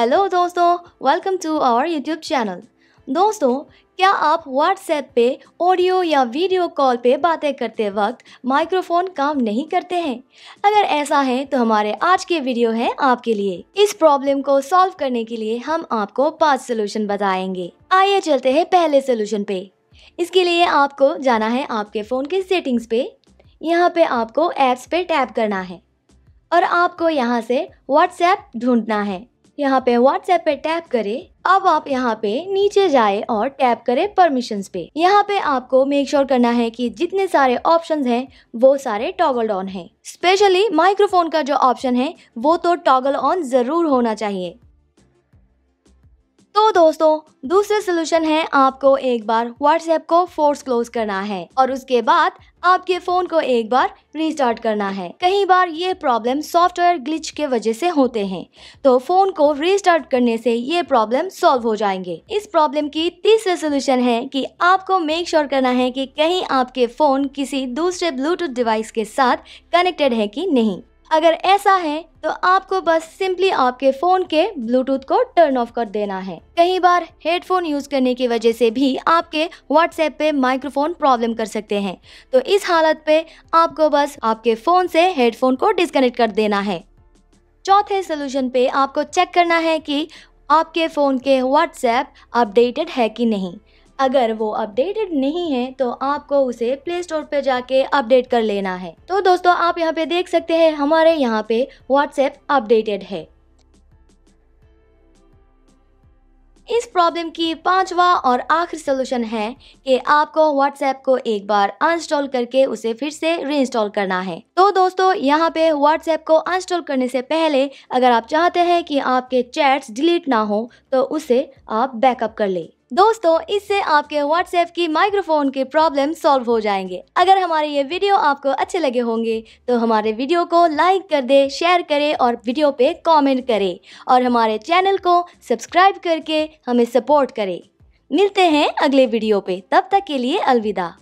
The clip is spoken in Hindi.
हेलो दोस्तों welcome to our YouTube channel दोस्तों क्या आप व्हाट्सएप पे ऑडियो या वीडियो कॉल पे बातें करते वक्त माइक्रोफोन काम नहीं करते हैं अगर ऐसा है तो हमारे आज के वीडियो है आपके लिए इस प्रॉब्लम को सॉल्व करने के लिए हम आपको पांच सोल्यूशन बताएंगे आइए चलते हैं पहले सोल्यूशन पे इसके लिए आपको जाना है आपके फ़ोन के सेटिंग्स पे यहाँ पे आपको ऐप्स पे टैप करना है और आपको यहाँ से व्हाट्सएप ढूंढना है यहाँ पे व्हाट्सएप पे टैप करें अब आप यहाँ पे नीचे जाए और टैप करें परमिशंस पे यहाँ पे आपको मेक श्योर sure करना है कि जितने सारे ऑप्शंस हैं वो सारे टॉगल ऑन हैं स्पेशली माइक्रोफोन का जो ऑप्शन है वो तो टॉगल ऑन ज़रूर होना चाहिए तो दोस्तों दूसरा सोल्यूशन है आपको एक बार व्हाट्सएप को फोर्स क्लोज करना है और उसके बाद आपके फोन को एक बार रिस्टार्ट करना है कई बार ये प्रॉब्लम सॉफ्टवेयर ग्लिच के वजह से होते हैं तो फोन को रिस्टार्ट करने से ये प्रॉब्लम सॉल्व हो जाएंगे इस प्रॉब्लम की तीसरा सोल्यूशन है कि आपको मेक श्योर sure करना है कि कहीं आपके फोन किसी दूसरे ब्लूटूथ डिवाइस के साथ कनेक्टेड है कि नहीं अगर ऐसा है तो आपको बस सिंपली आपके फोन के ब्लूटूथ को टर्न ऑफ कर देना है कई बार हेडफोन यूज करने की वजह से भी आपके व्हाट्सएप पे माइक्रोफोन प्रॉब्लम कर सकते हैं तो इस हालत पे आपको बस आपके फोन से हेडफोन को डिस्कनेक्ट कर देना है चौथे सोल्यूशन पे आपको चेक करना है कि आपके फ़ोन के व्हाट्सएप अपडेटेड है कि नहीं अगर वो अपडेटेड नहीं है तो आपको उसे प्ले स्टोर पे जाके अपडेट कर लेना है तो दोस्तों आप यहाँ पे देख सकते हैं हमारे यहाँ पे व्हाट्सएप अपडेटेड है इस प्रॉब्लम की पांचवा और आखिरी सोल्यूशन है कि आपको व्हाट्सएप को एक बार अनस्टॉल करके उसे फिर से रीइंस्टॉल करना है तो दोस्तों यहाँ पे व्हाट्सएप को अनस्टॉल करने से पहले अगर आप चाहते हैं कि आपके चैट्स डिलीट ना हो तो उसे आप बैकअप कर लें दोस्तों इससे आपके व्हाट्सएप की माइक्रोफोन के प्रॉब्लम सॉल्व हो जाएंगे अगर हमारे ये वीडियो आपको अच्छे लगे होंगे तो हमारे वीडियो को लाइक कर दे शेयर करें और वीडियो पे कमेंट करें और हमारे चैनल को सब्सक्राइब करके हमें सपोर्ट करें मिलते हैं अगले वीडियो पे तब तक के लिए अलविदा